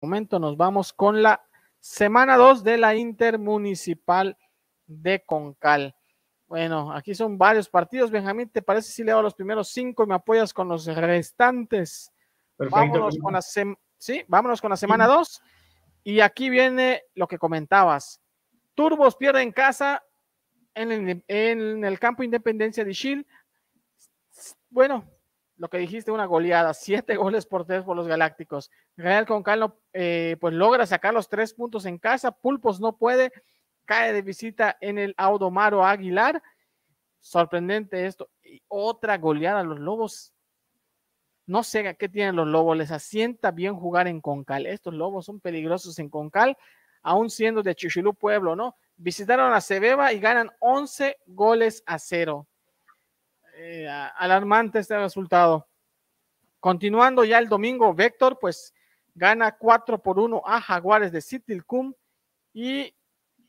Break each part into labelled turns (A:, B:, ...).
A: momento nos vamos con la semana 2 de la Intermunicipal de Concal. Bueno, aquí son varios partidos. Benjamín, ¿te parece si leo los primeros cinco y me apoyas con los restantes? Perfecto. Vámonos con la, sí, vámonos con la semana 2. Y aquí viene lo que comentabas. Turbos pierde en casa en el, en el campo Independencia de Chile. Bueno, lo que dijiste, una goleada, siete goles por tres por los Galácticos. Real Concal, eh, pues logra sacar los tres puntos en casa, Pulpos no puede, cae de visita en el Audomaro Aguilar. Sorprendente esto. otra goleada a los Lobos. No sé qué tienen los Lobos, les asienta bien jugar en Concal. Estos Lobos son peligrosos en Concal, aún siendo de Chichilú Pueblo, ¿no? Visitaron a Cebeba y ganan 11 goles a cero eh, alarmante este resultado. Continuando ya el domingo, Vector pues gana 4 por 1 a Jaguares de Citilcum y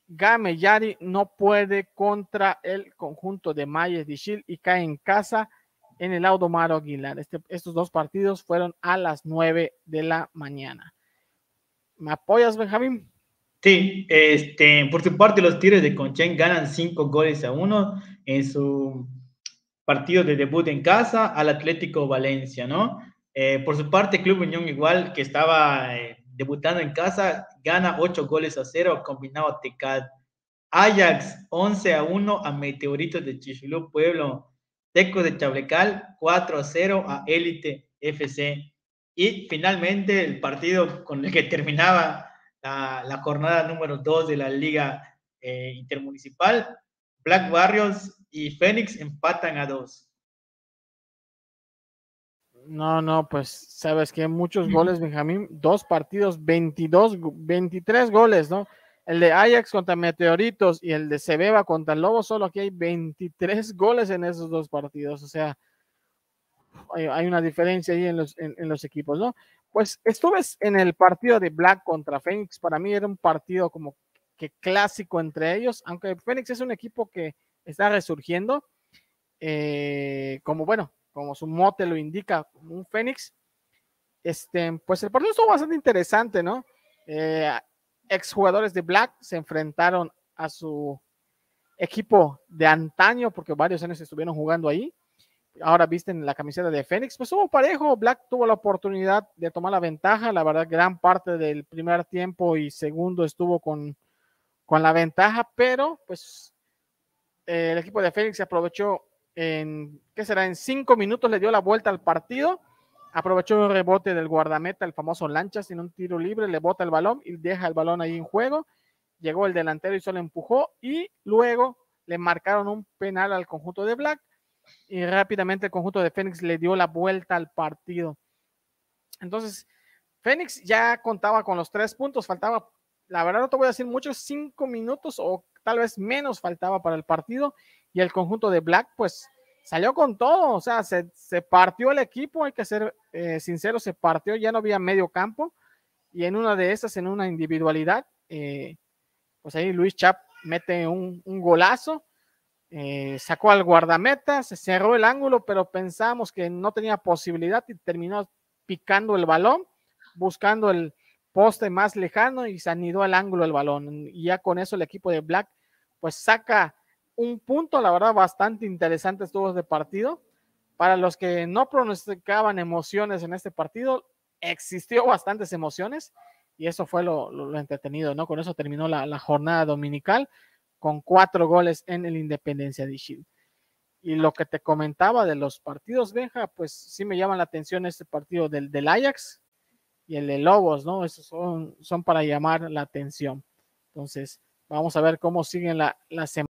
A: Gameyari no puede contra el conjunto de Mayes Dichil y cae en casa en el Audomaro Aguilar. Este, estos dos partidos fueron a las 9 de la mañana.
B: ¿Me apoyas, Benjamín? Sí, este, por su parte, los Tigres de Conchén ganan 5 goles a 1 en su partido de debut en casa al Atlético Valencia, ¿no? Eh, por su parte, Club Unión igual que estaba eh, debutando en casa, gana 8 goles a 0 combinado a Tecat. Ajax 11 a 1 a Meteoritos de Chichilú Pueblo. Tecos de Chablecal 4 a 0 a Élite FC. Y finalmente el partido con el que terminaba la, jornada número 2 de la Liga eh, Intermunicipal, Black Barrios y Fénix empatan a dos.
A: No, no, pues sabes que muchos goles, Benjamín, dos partidos, 22, 23 goles, ¿no? El de Ajax contra Meteoritos y el de Sebeba contra Lobo, solo aquí hay 23 goles en esos dos partidos, o sea, hay, una diferencia ahí en los, los equipos, ¿no? Pues estuve en el partido de Black contra Fénix, para mí era un partido como que clásico entre ellos, aunque Fénix es un equipo que, está resurgiendo, eh, como bueno, como su mote lo indica, un fénix. Este, pues el partido estuvo bastante interesante, ¿no? Eh, exjugadores de Black se enfrentaron a su equipo de antaño, porque varios años estuvieron jugando ahí. Ahora visten la camiseta de Fénix. Pues hubo parejo. Black tuvo la oportunidad de tomar la ventaja. La verdad, gran parte del primer tiempo y segundo estuvo con, con la ventaja, pero pues el equipo de se aprovechó en, ¿qué será? En cinco minutos le dio la vuelta al partido. Aprovechó un rebote del guardameta, el famoso Lanchas, en un tiro libre, le bota el balón y deja el balón ahí en juego. Llegó el delantero y solo empujó y luego le marcaron un penal al conjunto de Black y rápidamente el conjunto de Fénix le dio la vuelta al partido. Entonces, Fénix ya contaba con los tres puntos, faltaba, la verdad no te voy a decir mucho, cinco minutos o tal vez menos faltaba para el partido y el conjunto de Black pues salió con todo, o sea, se, partió el equipo, hay que ser eh, sincero, se partió, ya no había medio campo y en una de esas, en una individualidad, eh, pues ahí Luis Chap mete un, golazo, eh, sacó al guardameta, se cerró el ángulo, pero pensamos que no tenía posibilidad y terminó picando el balón, buscando el, poste más lejano y se anidó al ángulo el balón. Y ya con eso el equipo de Black pues saca un punto, la verdad, bastante interesante estuvo de partido. Para los que no pronosticaban emociones en este partido, existió bastantes emociones y eso fue lo, entretenido, ¿no? Con eso terminó la, jornada dominical con cuatro goles en el Independencia de Chile. Y lo que te comentaba de los partidos, Benja, pues sí me llama la atención este partido del, del Ajax, y el de Lobos, ¿no? Esos
B: son, son para llamar la atención. Entonces, vamos a ver cómo siguen la, la semana.